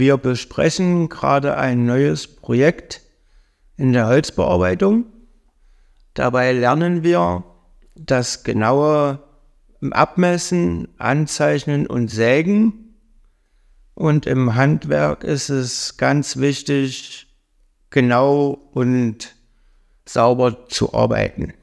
Wir besprechen gerade ein neues Projekt in der Holzbearbeitung. Dabei lernen wir das genaue Abmessen, Anzeichnen und Sägen. Und im Handwerk ist es ganz wichtig, genau und sauber zu arbeiten.